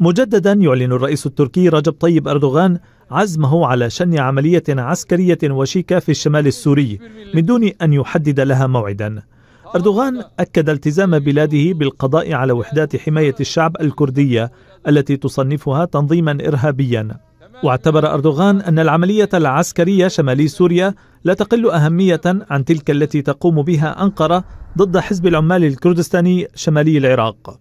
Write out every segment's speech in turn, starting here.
مجددا يعلن الرئيس التركي رجب طيب أردوغان عزمه على شن عملية عسكرية وشيكة في الشمال السوري من دون أن يحدد لها موعدا أردوغان أكد التزام بلاده بالقضاء على وحدات حماية الشعب الكردية التي تصنفها تنظيما إرهابيا واعتبر أردوغان أن العملية العسكرية شمالي سوريا لا تقل أهمية عن تلك التي تقوم بها أنقرة ضد حزب العمال الكردستاني شمالي العراق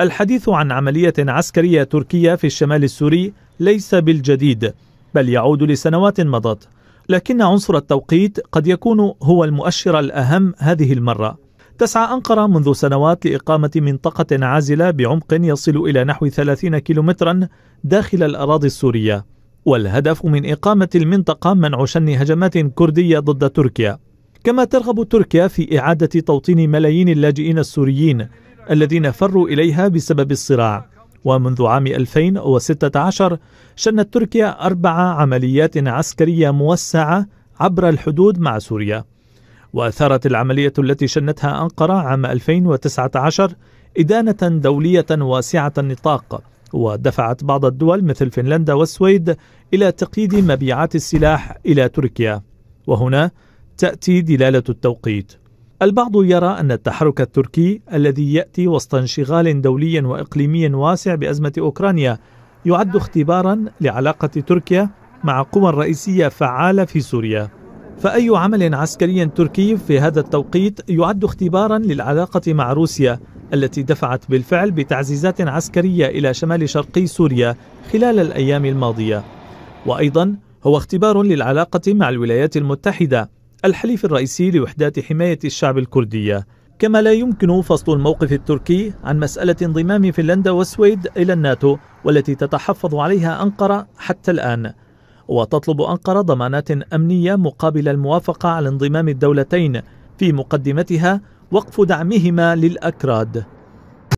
الحديث عن عملية عسكرية تركية في الشمال السوري ليس بالجديد بل يعود لسنوات مضت لكن عنصر التوقيت قد يكون هو المؤشر الأهم هذه المرة تسعى أنقرة منذ سنوات لإقامة منطقة عازلة بعمق يصل إلى نحو 30 كيلومترا داخل الأراضي السورية والهدف من إقامة المنطقة منع شن هجمات كردية ضد تركيا كما ترغب تركيا في إعادة توطين ملايين اللاجئين السوريين الذين فروا إليها بسبب الصراع ومنذ عام 2016 شنت تركيا أربع عمليات عسكرية موسعة عبر الحدود مع سوريا وأثارت العملية التي شنتها أنقرة عام 2019 إدانة دولية واسعة النطاق ودفعت بعض الدول مثل فنلندا والسويد إلى تقييد مبيعات السلاح إلى تركيا وهنا تأتي دلالة التوقيت البعض يرى أن التحرك التركي الذي يأتي وسط انشغال دولي وإقليمي واسع بأزمة أوكرانيا يعد اختبارا لعلاقة تركيا مع قوى رئيسية فعالة في سوريا فأي عمل عسكري تركي في هذا التوقيت يعد اختبارا للعلاقة مع روسيا التي دفعت بالفعل بتعزيزات عسكرية إلى شمال شرقي سوريا خلال الأيام الماضية وأيضا هو اختبار للعلاقة مع الولايات المتحدة الحليف الرئيسي لوحدات حماية الشعب الكردية كما لا يمكن فصل الموقف التركي عن مسألة انضمام فنلندا والسويد إلى الناتو والتي تتحفظ عليها أنقرة حتى الآن وتطلب أنقرة ضمانات أمنية مقابل الموافقة على انضمام الدولتين في مقدمتها وقف دعمهما للأكراد